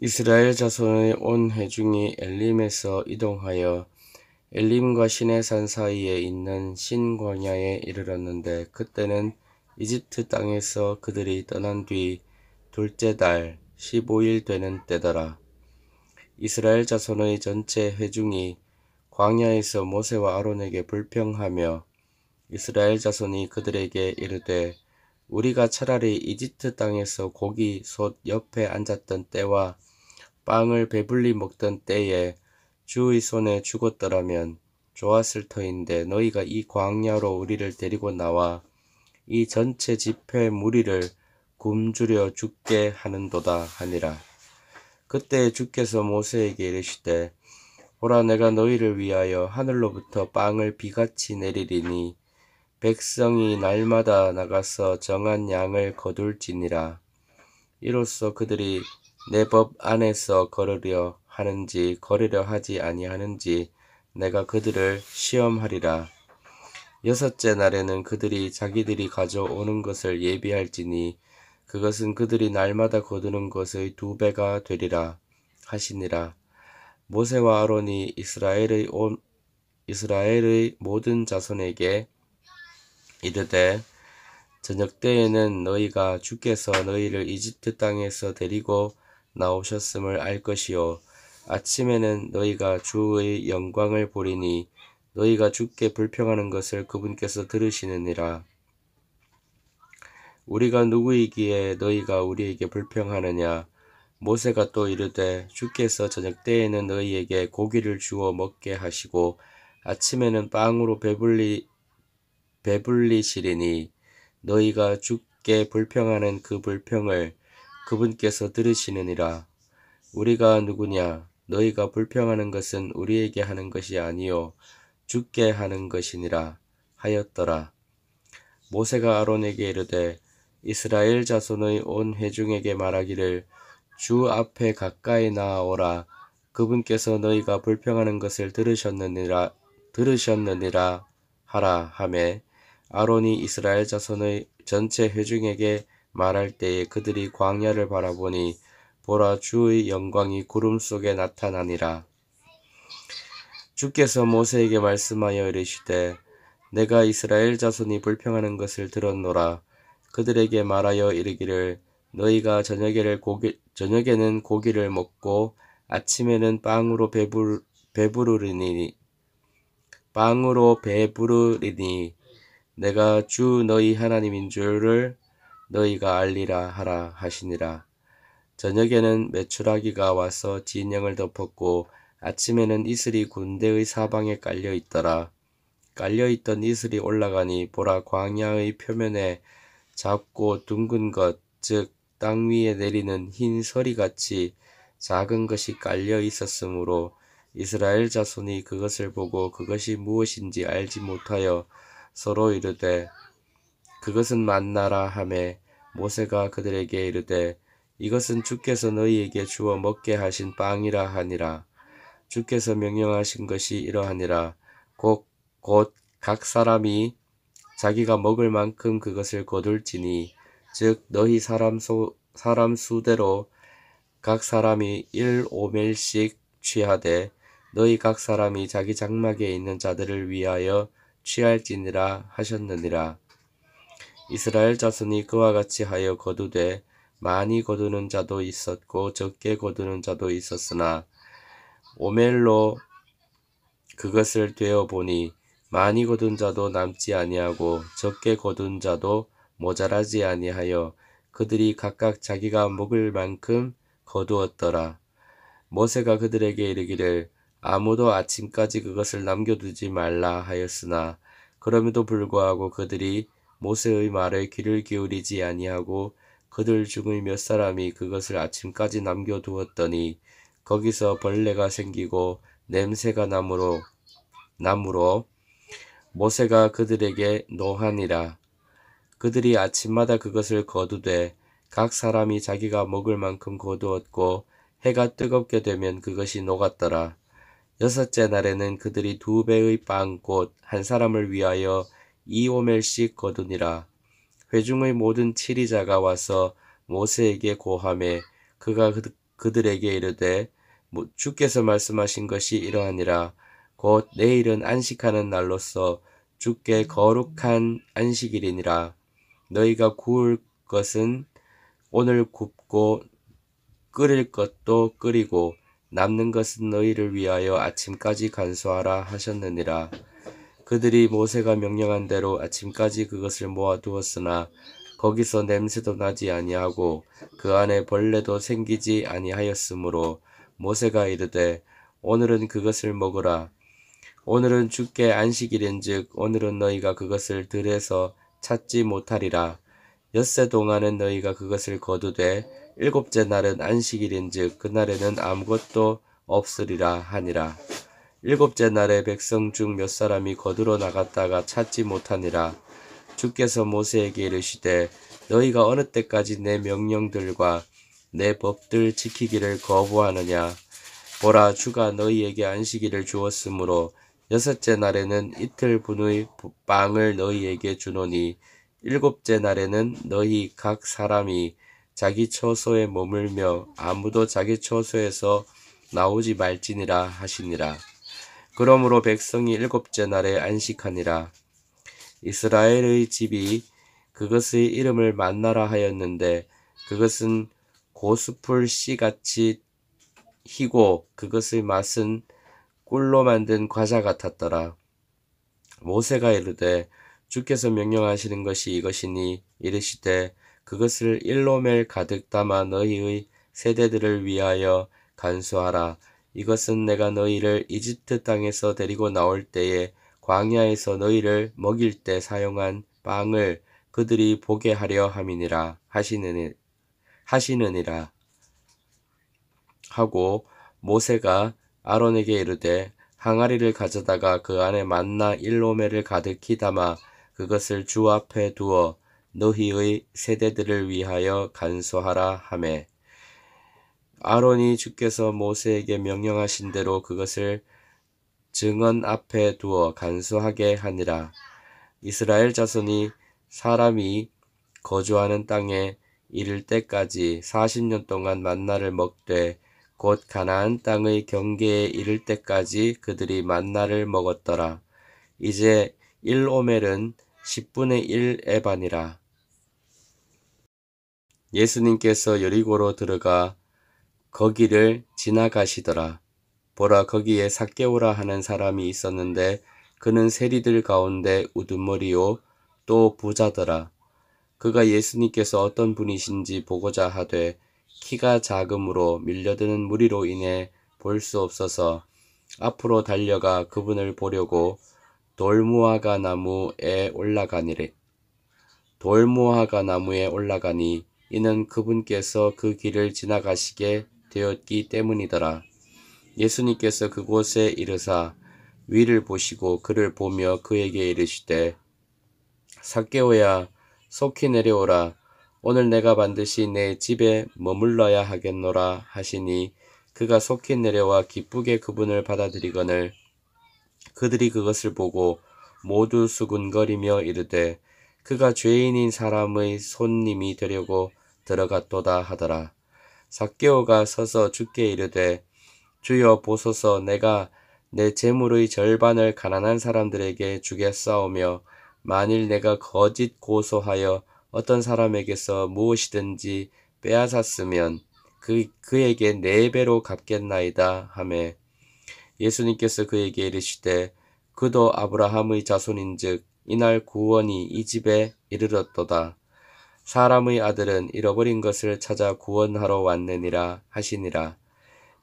이스라엘 자손의 온 회중이 엘림에서 이동하여 엘림과 시내산 사이에 있는 신광야에 이르렀는데 그때는 이집트 땅에서 그들이 떠난 뒤 둘째 달 15일 되는 때더라. 이스라엘 자손의 전체 회중이 광야에서 모세와 아론에게 불평하며 이스라엘 자손이 그들에게 이르되 우리가 차라리 이집트 땅에서 고기, 솥 옆에 앉았던 때와 빵을 배불리 먹던 때에 주의 손에 죽었더라면 좋았을 터인데 너희가 이 광야로 우리를 데리고 나와 이 전체 집회 무리를 굶주려 죽게 하는도다 하니라. 그때 주께서 모세에게 이르시되 보라 내가 너희를 위하여 하늘로부터 빵을 비같이 내리리니 백성이 날마다 나가서 정한 양을 거둘지니라. 이로써 그들이 내 법 안에서 걸으려 하는지 걸으려 하지 아니하는지 내가 그들을 시험하리라. 여섯째 날에는 그들이 자기들이 가져오는 것을 예비할지니 그것은 그들이 날마다 거두는 것의 두 배가 되리라 하시니라. 모세와 아론이 이스라엘의 온 이스라엘의 모든 자손에게 이르되 저녁 때에는 너희가 주께서 너희를 이집트 땅에서 데리고 나오셨음을 알 것이요 아침에는 너희가 주의 영광을 보리니 너희가 주께 불평하는 것을 그분께서 들으시느니라 우리가 누구이기에 너희가 우리에게 불평하느냐 모세가 또 이르되 주께서 저녁 때에는 너희에게 고기를 주어 먹게 하시고 아침에는 빵으로 배불리 배불리시리니 너희가 죽게 불평하는 그 불평을 그분께서 들으시느니라. 우리가 누구냐? 너희가 불평하는 것은 우리에게 하는 것이 아니요 죽게 하는 것이니라 하였더라. 모세가 아론에게 이르되 이스라엘 자손의 온 회중에게 말하기를 주 앞에 가까이 나아오라 그분께서 너희가 불평하는 것을 들으셨느니라 들으셨느니라 하라 하매 아론이 이스라엘 자손의 전체 회중에게 말할 때에 그들이 광야를 바라보니 보라 주의 영광이 구름 속에 나타나니라. 주께서 모세에게 말씀하여 이르시되 내가 이스라엘 자손이 불평하는 것을 들었노라. 그들에게 말하여 이르기를 너희가 저녁에를 고기, 저녁에는 고기를 먹고 아침에는 빵으로 배부르, 배부르리니 빵으로 배부르리니 내가 주 너희 하나님인 줄을 너희가 알리라 하라 하시니라. 저녁에는 메추라기가 와서 진영을 덮었고 아침에는 이슬이 군대의 사방에 깔려 있더라. 깔려 있던 이슬이 올라가니 보라 광야의 표면에 작고 둥근 것, 즉 땅 위에 내리는 흰 서리같이 작은 것이 깔려 있었으므로 이스라엘 자손이 그것을 보고 그것이 무엇인지 알지 못하여 서로 이르되 그것은 만나라 함에 모세가 그들에게 이르되 이것은 주께서 너희에게 주어 먹게 하신 빵이라 하니라 주께서 명령하신 것이 이러하니라 곧 곧 각 사람이 자기가 먹을 만큼 그것을 거둘지니 즉 너희 사람 소, 사람 수대로 각 사람이 일오멜씩 취하되 너희 각 사람이 자기 장막에 있는 자들을 위하여 취할지니라 하셨느니라. 이스라엘 자손이 그와 같이 하여 거두되 많이 거두는 자도 있었고 적게 거두는 자도 있었으나 오멜로 그것을 되어 보니 많이 거둔 자도 남지 아니하고 적게 거둔 자도 모자라지 아니하여 그들이 각각 자기가 먹을 만큼 거두었더라. 모세가 그들에게 이르기를 아무도 아침까지 그것을 남겨두지 말라 하였으나 그럼에도 불구하고 그들이 모세의 말에 귀를 기울이지 아니하고 그들 중의 몇 사람이 그것을 아침까지 남겨두었더니 거기서 벌레가 생기고 냄새가 나므로 나므로 모세가 그들에게 노하니라 그들이 아침마다 그것을 거두되 각 사람이 자기가 먹을 만큼 거두었고 해가 뜨겁게 되면 그것이 녹았더라 여섯째 날에는 그들이 두 배의 빵 곧 한 사람을 위하여 이오멜씩 거두니라. 회중의 모든 치리자가 와서 모세에게 고함해 그가 그, 그들에게 이르되 뭐, 주께서 말씀하신 것이 이러하니라 곧 내일은 안식하는 날로서 주께 거룩한 안식일이니라 너희가 구울 것은 오늘 굽고 끓일 것도 끓이고 남는 것은 너희를 위하여 아침까지 간수하라 하셨느니라. 그들이 모세가 명령한 대로 아침까지 그것을 모아두었으나 거기서 냄새도 나지 아니하고 그 안에 벌레도 생기지 아니하였으므로 모세가 이르되 오늘은 그것을 먹으라. 오늘은 죽게 안식일인즉 오늘은 너희가 그것을 들에서 찾지 못하리라. 엿새 동안은 너희가 그것을 거두되 일곱째 날은 안식일인즉 그날에는 아무것도 없으리라 하니라. 일곱째 날에 백성 중 몇 사람이 거두러 나갔다가 찾지 못하니라. 주께서 모세에게 이르시되 너희가 어느 때까지 내 명령들과 내 법들 지키기를 거부하느냐. 보라 주가 너희에게 안식일을 주었으므로 여섯째 날에는 이틀 분의 빵을 너희에게 주노니 일곱째 날에는 너희 각 사람이 자기 처소에 머물며 아무도 자기 처소에서 나오지 말지니라 하시니라. 그러므로 백성이 일곱째 날에 안식하니라. 이스라엘의 집이 그것의 이름을 만나라 하였는데 그것은 고수풀 씨같이 희고 그것의 맛은 꿀로 만든 과자 같았더라. 모세가 이르되 주께서 명령하시는 것이 이것이니 이르시되 그것을 일로멜 가득 담아 너희의 세대들을 위하여 간수하라. 이것은 내가 너희를 이집트 땅에서 데리고 나올 때에 광야에서 너희를 먹일 때 사용한 빵을 그들이 보게 하려 함이니라 하시느니 하시느니라 하고 모세가 아론에게 이르되 항아리를 가져다가 그 안에 만나 일로멜을 가득히 담아 그것을 주 앞에 두어 너희의 세대들을 위하여 간소하라 하매 아론이 주께서 모세에게 명령하신 대로 그것을 증언 앞에 두어 간수하게 하니라. 이스라엘 자손이 사람이 거주하는 땅에 이를 때까지 40년 동안 만나를 먹되 곧 가나안 땅의 경계에 이를 때까지 그들이 만나를 먹었더라. 이제 1오멜은 10분의 1 에반이라. 예수님께서 여리고로 들어가 거기를 지나가시더라. 보라 거기에 삭개오라 하는 사람이 있었는데 그는 세리들 가운데 우두머리요또 부자더라. 그가 예수님께서 어떤 분이신지 보고자 하되 키가 작음으로 밀려드는 무리로 인해 볼 수 없어서 앞으로 달려가 그분을 보려고 돌무화가 나무에 올라가니래. 돌무화가 나무에 올라가니 이는 그분께서 그 길을 지나가시게 되었기 때문이더라. 예수님께서 그곳에 이르사 위를 보시고 그를 보며 그에게 이르시되 삭개오야 속히 내려오라 오늘 내가 반드시 내 집에 머물러야 하겠노라 하시니 그가 속히 내려와 기쁘게 그분을 받아들이거늘 그들이 그것을 보고 모두 수군거리며 이르되 그가 죄인인 사람의 손님이 되려고 들어갔도다 하더라. 삭개오가 서서 죽게 이르되 주여 보소서 내가 내 재물의 절반을 가난한 사람들에게 주게싸우며 만일 내가 거짓 고소하여 어떤 사람에게서 무엇이든지 빼앗았으면 그, 그에게 네 배로 갚겠나이다 하매 예수님께서 그에게 이르시되 그도 아브라함의 자손인즉 이날 구원이 이 집에 이르렀도다. 사람의 아들은 잃어버린 것을 찾아 구원하러 왔느니라 하시니라.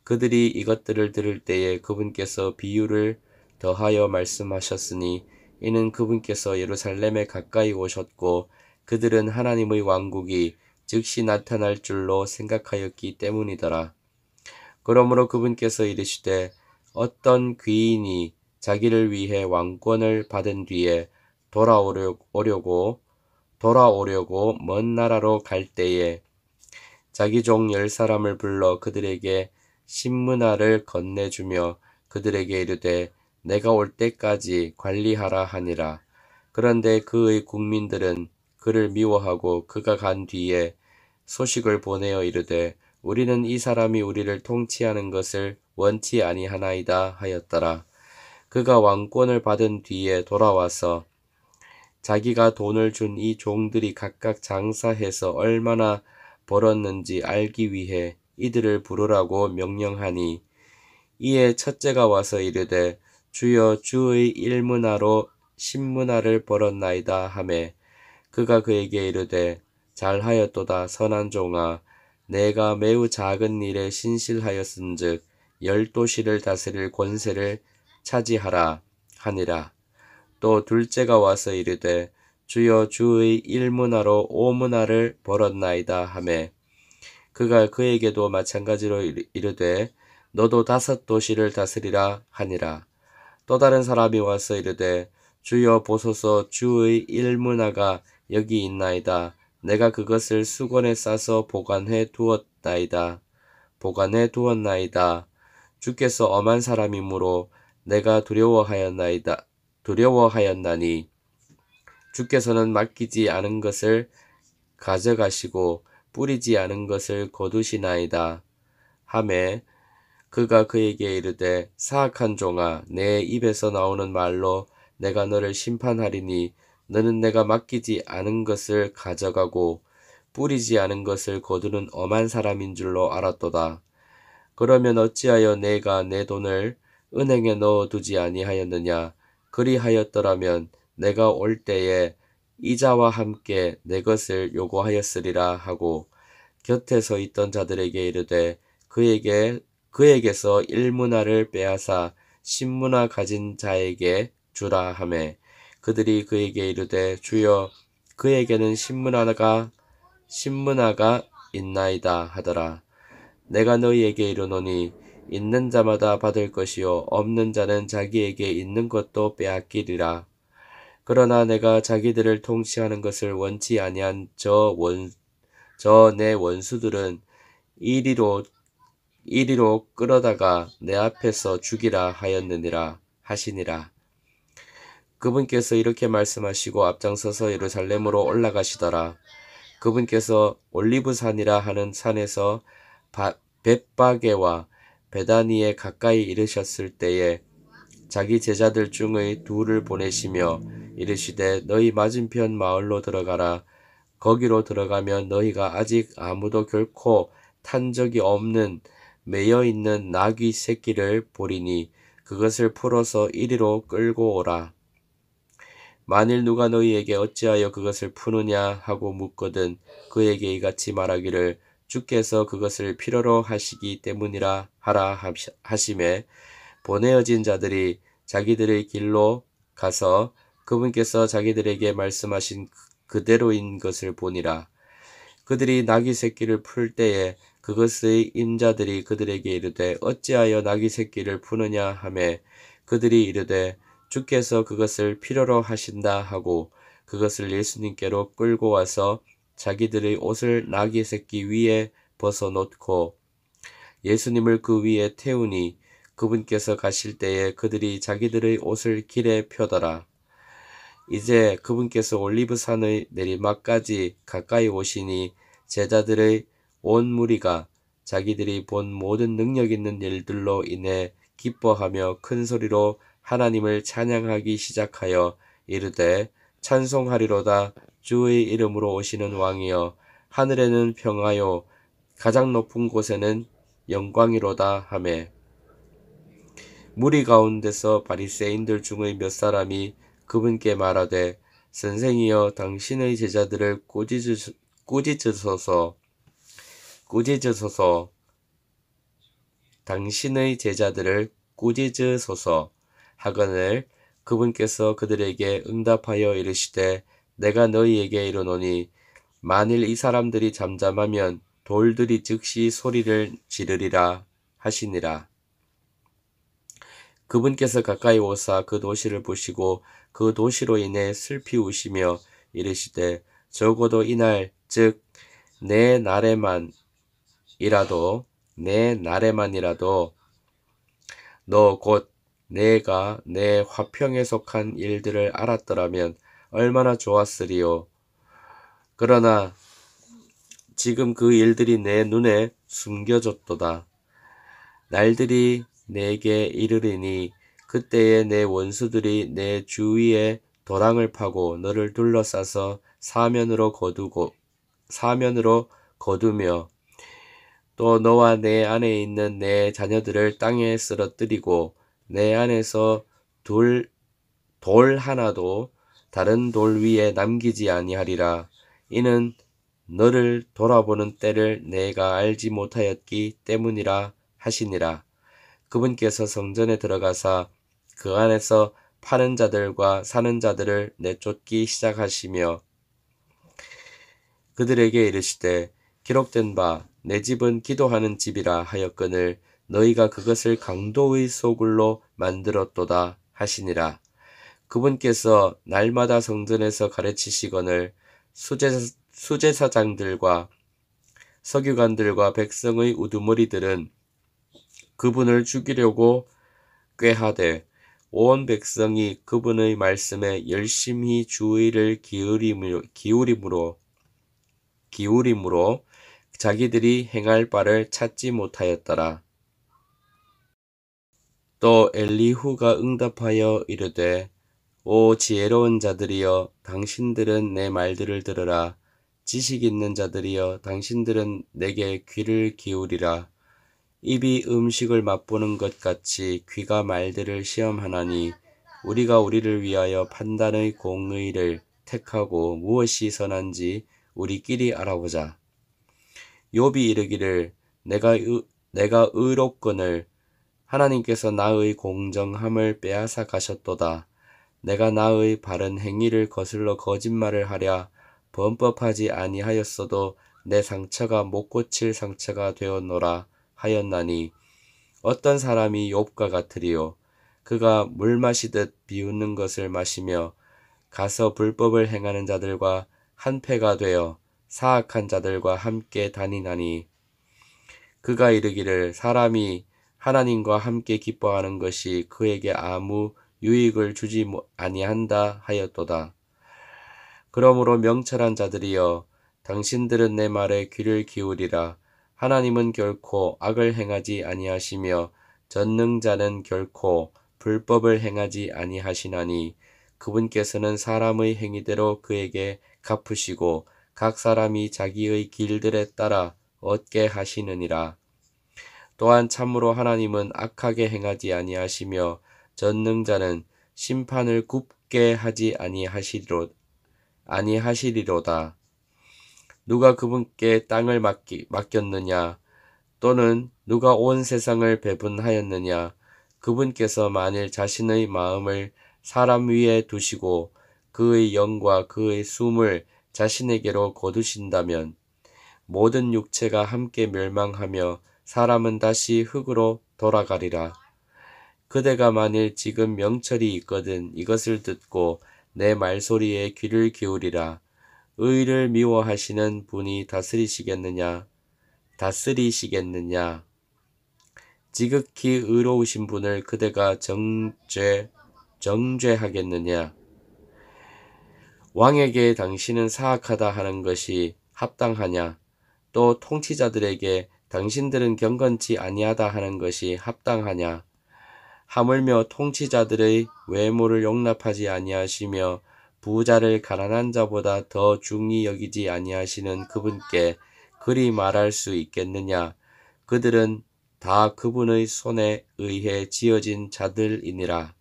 그들이 이것들을 들을 때에 그분께서 비유를 더하여 말씀하셨으니 이는 그분께서 예루살렘에 가까이 오셨고 그들은 하나님의 왕국이 즉시 나타날 줄로 생각하였기 때문이더라. 그러므로 그분께서 이르시되 어떤 귀인이 자기를 위해 왕권을 받은 뒤에 돌아오려고 돌아오려고 먼 나라로 갈 때에 자기 종 열 사람을 불러 그들에게 신문화를 건네주며 그들에게 이르되 내가 올 때까지 관리하라 하니라. 그런데 그의 국민들은 그를 미워하고 그가 간 뒤에 소식을 보내어 이르되 우리는 이 사람이 우리를 통치하는 것을 원치 아니하나이다 하였더라. 그가 왕권을 받은 뒤에 돌아와서 자기가 돈을 준 이 종들이 각각 장사해서 얼마나 벌었는지 알기 위해 이들을 부르라고 명령하니 이에 첫째가 와서 이르되 주여 주의 일문화로 신문화를 벌었나이다 하매 그가 그에게 이르되 잘하였도다 선한 종아 내가 매우 작은 일에 신실하였은즉 열 도시를 다스릴 권세를 차지하라 하니라 또 둘째가 와서 이르되 주여 주의 일문화로 오문화를 벌었나이다 하매 그가 그에게도 마찬가지로 이르되 너도 다섯 도시를 다스리라 하니라 또 다른 사람이 와서 이르되 주여 보소서 주의 일문화가 여기 있나이다 내가 그것을 수건에 싸서 보관해 두었나이다 보관해 두었나이다 주께서 엄한 사람이므로 내가 두려워하였나이다 두려워하였나니 주께서는 맡기지 않은 것을 가져가시고 뿌리지 않은 것을 거두시나이다 함에 그가 그에게 이르되 사악한 종아 내 입에서 나오는 말로 내가 너를 심판하리니 너는 내가 맡기지 않은 것을 가져가고 뿌리지 않은 것을 거두는 엄한 사람인 줄로 알았도다. 그러면 어찌하여 내가 내 돈을 은행에 넣어두지 아니하였느냐? 그리하였더라면 내가 올 때에 이자와 함께 내 것을 요구하였으리라 하고 곁에 서 있던 자들에게 이르되 그에게 그에게서 일문화를 빼앗아 신문화 가진 자에게 주라 하매 그들이 그에게 이르되 주여 그에게는 신문화가신문화가 있나이다 하더라 내가 너희에게 이르노니 있는 자마다 받을 것이요 없는 자는 자기에게 있는 것도 빼앗기리라. 그러나 내가 자기들을 통치하는 것을 원치 아니한 저원저 내 원수들은 이리로 이리로 끌어다가 내 앞에서 죽이라 하였느니라 하시니라. 그분께서 이렇게 말씀하시고 앞장서서 예루살렘으로 올라가시더라. 그분께서 올리브산이라 하는 산에서 바, 벳바게와 베다니에 가까이 이르셨을 때에 자기 제자들 중의 둘을 보내시며 이르시되 너희 맞은편 마을로 들어가라 거기로 들어가면 너희가 아직 아무도 결코 탄 적이 없는 매여 있는 나귀 새끼를 보리니 그것을 풀어서 이리로 끌고 오라. 만일 누가 너희에게 어찌하여 그것을 푸느냐 하고 묻거든 그에게 이같이 말하기를 주께서 그것을 필요로 하시기 때문이라 하라 하심에 보내어진 자들이 자기들의 길로 가서 그분께서 자기들에게 말씀하신 그, 그대로인 것을 보니라. 그들이 나귀 새끼를 풀 때에 그것의 인자들이 그들에게 이르되 어찌하여 나귀 새끼를 푸느냐 하매 그들이 이르되 주께서 그것을 필요로 하신다 하고 그것을 예수님께로 끌고 와서 자기들의 옷을 나귀 새끼 위에 벗어놓고 예수님을 그 위에 태우니 그분께서 가실 때에 그들이 자기들의 옷을 길에 펴더라. 이제 그분께서 올리브산의 내리막까지 가까이 오시니 제자들의 온 무리가 자기들이 본 모든 능력 있는 일들로 인해 기뻐하며 큰 소리로 하나님을 찬양하기 시작하여 이르되 찬송하리로다 주의 이름으로 오시는 왕이여 하늘에는 평하요 가장 높은 곳에는 영광이로다 하매 무리 가운데서 바리새인들 중의 몇 사람이 그분께 말하되 선생이여 당신의 제자들을 꾸짖으, 꾸짖으소서 꾸짖으소서 당신의 제자들을 꾸짖으소서 하거늘 그분께서 그들에게 응답하여 이르시되 내가 너희에게 이르노니 만일 이 사람들이 잠잠하면 돌들이 즉시 소리를 지르리라 하시니라. 그분께서 가까이 오사 그 도시를 보시고 그 도시로 인해 슬피 우시며 이르시되 적어도 이날 즉 내 날에만이라도 내 날에만이라도 너 곧 내가 내 화평에 속한 일들을 알았더라면 얼마나 좋았으리요. 그러나 지금 그 일들이 내 눈에 숨겨졌도다. 날들이 내게 이르리니 그때에 내 원수들이 내 주위에 도랑을 파고 너를 둘러싸서 사면으로 거두고 사면으로 거두며 또 너와 내 안에 있는 내 자녀들을 땅에 쓰러뜨리고 내 안에서 돌, 돌 하나도 다른 돌 위에 남기지 아니하리라. 이는 너를 돌아보는 때를 내가 알지 못하였기 때문이라 하시니라. 그분께서 성전에 들어가사 그 안에서 파는 자들과 사는 자들을 내쫓기 시작하시며 그들에게 이르시되 기록된 바 내 집은 기도하는 집이라 하였거늘 너희가 그것을 강도의 소굴로 만들었도다 하시니라. 그분께서 날마다 성전에서 가르치시거늘 수제사, 수제사장들과 석유관들과 백성의 우두머리들은 그분을 죽이려고 꾀하되 온 백성이 그분의 말씀에 열심히 주의를 기울임으로, 기울임으로, 기울임으로 자기들이 행할 바를 찾지 못하였더라. 또 엘리후가 응답하여 이르되 오 지혜로운 자들이여 당신들은 내 말들을 들으라 지식 있는 자들이여 당신들은 내게 귀를 기울이라 입이 음식을 맛보는 것 같이 귀가 말들을 시험하나니 우리가 우리를 위하여 판단의 공의를 택하고 무엇이 선한지 우리끼리 알아보자. 욥이 이르기를 내가 의, 내가 의롭건을 하나님께서 나의 공정함을 빼앗아 가셨도다. 내가 나의 바른 행위를 거슬러 거짓말을 하랴 범법하지 아니하였어도 내 상처가 못 고칠 상처가 되었노라 하였나니 어떤 사람이 욥과 같으리요 그가 물 마시듯 비웃는 것을 마시며 가서 불법을 행하는 자들과 한패가 되어 사악한 자들과 함께 다니나니 그가 이르기를 사람이 하나님과 함께 기뻐하는 것이 그에게 아무 유익을 주지 뭐 아니한다 하였도다. 그러므로 명철한 자들이여 당신들은 내 말에 귀를 기울이라 하나님은 결코 악을 행하지 아니하시며 전능자는 결코 불법을 행하지 아니하시나니 그분께서는 사람의 행위대로 그에게 갚으시고 각 사람이 자기의 길들에 따라 얻게 하시느니라. 또한 참으로 하나님은 악하게 행하지 아니하시며 전능자는 심판을 굽게 하지 아니하시리로 아니하시리로다. 누가 그분께 땅을 맡기, 맡겼느냐 또는 누가 온 세상을 배분하였느냐 그분께서 만일 자신의 마음을 사람 위에 두시고 그의 영과 그의 숨을 자신에게로 거두신다면 모든 육체가 함께 멸망하며 사람은 다시 흙으로 돌아가리라. 그대가 만일 지금 명철이 있거든 이것을 듣고 내 말소리에 귀를 기울이라. 의를 미워하시는 분이 다스리시겠느냐? 다스리시겠느냐? 지극히 의로우신 분을 그대가 정죄, 정죄하겠느냐? 왕에게 당신은 사악하다 하는 것이 합당하냐? 또 통치자들에게 당신들은 경건치 아니하다 하는 것이 합당하냐? 하물며 통치자들의 외모를 용납하지 아니하시며 부자를 가난한 자보다 더 중히 여기지 아니하시는 그분께 그리 말할 수 있겠느냐 그들은 다 그분의 손에 의해 지어진 자들이니라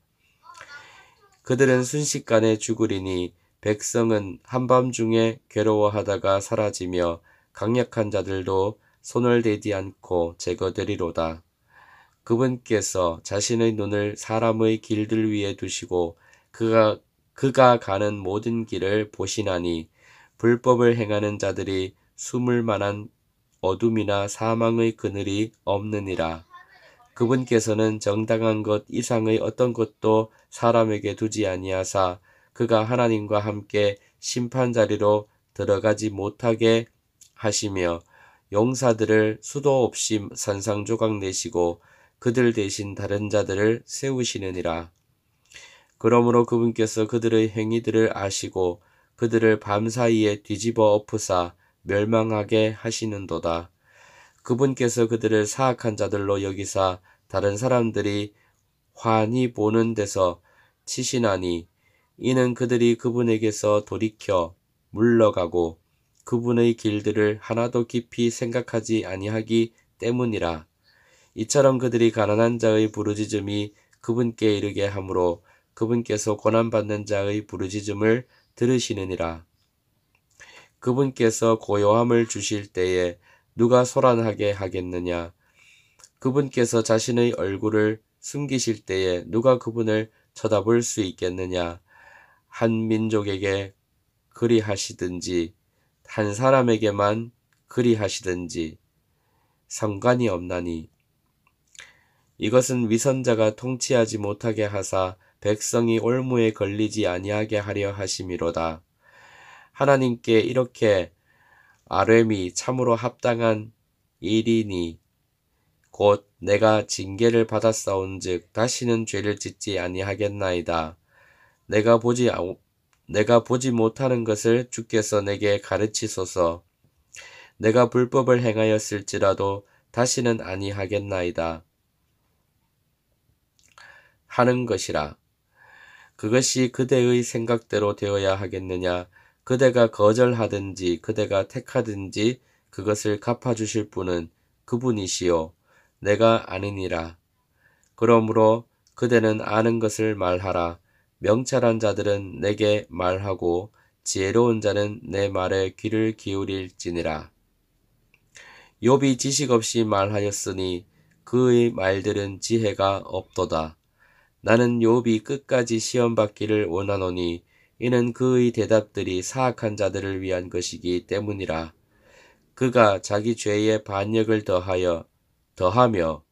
그들은 순식간에 죽으리니 백성은 한밤중에 괴로워하다가 사라지며 강력한 자들도 손을 대지 않고 제거되리로다. 그분께서 자신의 눈을 사람의 길들 위에 두시고 그가 그가 가는 모든 길을 보시나니 불법을 행하는 자들이 숨을 만한 어둠이나 사망의 그늘이 없느니라. 그분께서는 정당한 것 이상의 어떤 것도 사람에게 두지 아니하사 그가 하나님과 함께 심판 자리로 들어가지 못하게 하시며 용사들을 수도 없이 산상조각 내시고 그들 대신 다른 자들을 세우시느니라. 그러므로 그분께서 그들의 행위들을 아시고 그들을 밤사이에 뒤집어 엎으사 멸망하게 하시는도다. 그분께서 그들을 사악한 자들로 여기사 다른 사람들이 환히 보는 데서 치시나니 이는 그들이 그분에게서 돌이켜 물러가고 그분의 길들을 하나도 깊이 생각하지 아니하기 때문이라. 이처럼 그들이 가난한 자의 부르짖음이 그분께 이르게 하므로 그분께서 고난받는 자의 부르짖음을 들으시느니라. 그분께서 고요함을 주실 때에 누가 소란하게 하겠느냐. 그분께서 자신의 얼굴을 숨기실 때에 누가 그분을 쳐다볼 수 있겠느냐. 한 민족에게 그리하시든지 한 사람에게만 그리하시든지 상관이 없나니 이것은 위선자가 통치하지 못하게 하사 백성이 올무에 걸리지 아니하게 하려 하심이로다. 하나님께 이렇게 아뢰미 참으로 합당한 일이니 곧 내가 징계를 받았사온즉 다시는 죄를 짓지 아니하겠나이다. 내가 보지 아, 내가 보지 못하는 것을 주께서 내게 가르치소서. 내가 불법을 행하였을지라도 다시는 아니하겠나이다. 하는 것이라. 그것이 그대의 생각대로 되어야 하겠느냐? 그대가 거절하든지 그대가 택하든지 그것을 갚아주실 분은 그분이시오 내가 아니니라. 그러므로 그대는 아는 것을 말하라. 명찰한 자들은 내게 말하고 지혜로운 자는 내 말에 귀를 기울일지니라. 욥이 지식 없이 말하였으니 그의 말들은 지혜가 없도다. 나는 요비 끝까지 시험받기를 원하노니 이는 그의 대답들이 사악한 자들을 위한 것이기 때문이라. 그가 자기 죄에 반역을 더하여 더하며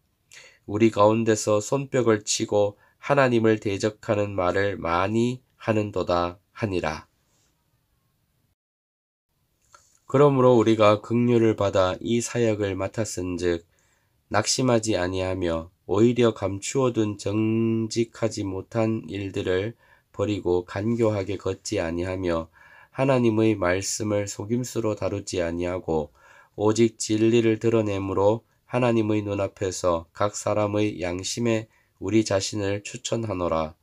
우리 가운데서 손뼉을 치고 하나님을 대적하는 말을 많이 하는도다 하니라. 그러므로 우리가 긍휼을 받아 이 사역을 맡았은즉 낙심하지 아니하며 오히려 감추어둔 정직하지 못한 일들을 버리고 간교하게 걷지 아니하며 하나님의 말씀을 속임수로 다루지 아니하고 오직 진리를 드러내므로 하나님의 눈앞에서 각 사람의 양심에 우리 자신을 추천하노라.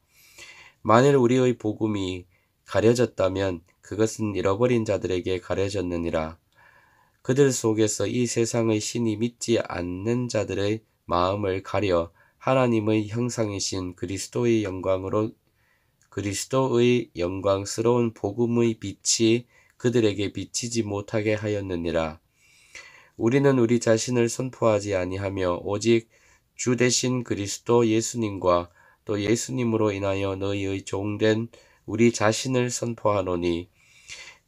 만일 우리의 복음이 가려졌다면 그것은 잃어버린 자들에게 가려졌느니라. 그들 속에서 이 세상의 신이 믿지 않는 자들의 마음을 가려 하나님의 형상이신 그리스도의 영광으로 그리스도의 영광스러운 복음의 빛이 그들에게 비치지 못하게 하였느니라. 우리는 우리 자신을 선포하지 아니하며 오직 주 대신 그리스도 예수님과 또 예수님으로 인하여 너희의 종된 우리 자신을 선포하노니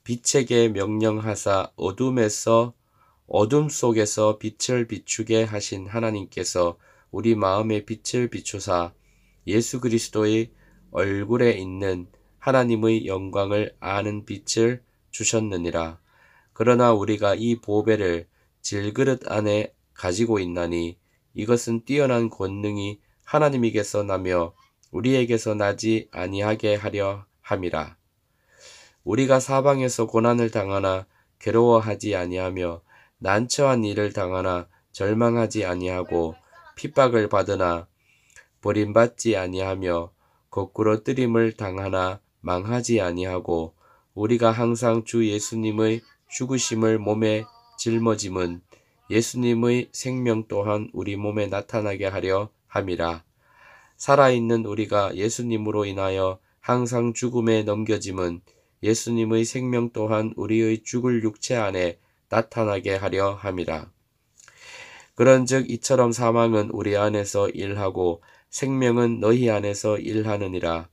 빛에게 명령하사 어둠에서 어둠 속에서 빛을 비추게 하신 하나님께서 우리 마음의 빛을 비추사 예수 그리스도의 얼굴에 있는 하나님의 영광을 아는 빛을 주셨느니라. 그러나 우리가 이 보배를 질그릇 안에 가지고 있나니 이것은 뛰어난 권능이 하나님에게서 나며 우리에게서 나지 아니하게 하려 함이라. 우리가 사방에서 고난을 당하나 괴로워하지 아니하며 난처한 일을 당하나 절망하지 아니하고 핍박을 받으나 버림받지 아니하며 거꾸로 뜨림을 당하나 망하지 아니하고 우리가 항상 주 예수님의 죽으심을 몸에 짊어짐은 예수님의 생명 또한 우리 몸에 나타나게 하려 함이라. 살아있는 우리가 예수님으로 인하여 항상 죽음에 넘겨짐은 예수님의 생명 또한 우리의 죽을 육체 안에 나타나게 하려 함이라. 그런즉 이처럼 사망은 우리 안에서 일하고 생명은 너희 안에서 일하느니라.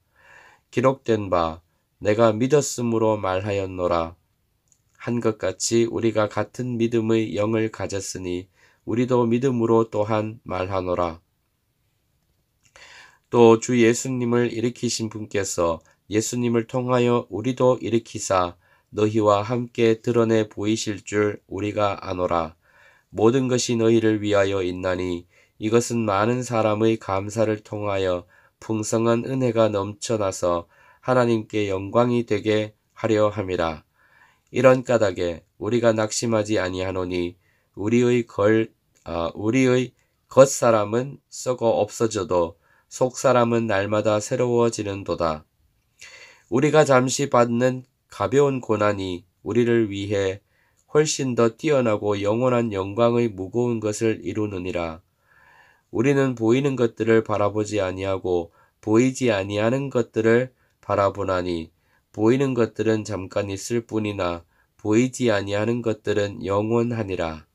기록된 바 내가 믿었으므로 말하였노라. 한 것 같이 우리가 같은 믿음의 영을 가졌으니 우리도 믿음으로 또한 말하노라. 또 주 예수님을 일으키신 분께서 예수님을 통하여 우리도 일으키사 너희와 함께 드러내 보이실 줄 우리가 아노라. 모든 것이 너희를 위하여 있나니 이것은 많은 사람의 감사를 통하여 풍성한 은혜가 넘쳐나서 하나님께 영광이 되게 하려 함이라. 이런 까닭에 우리가 낙심하지 아니하노니 우리의 걸 아, 우리의 겉사람은 썩어 없어져도 속사람은 날마다 새로워지는도다. 우리가 잠시 받는 가벼운 고난이 우리를 위해 훨씬 더 뛰어나고 영원한 영광의 무거운 것을 이루느니라. 우리는 보이는 것들을 바라보지 아니하고 보이지 아니하는 것들을 바라보나니 보이는 것들은 잠깐 있을 뿐이나 보이지 아니하는 것들은 영원하니라.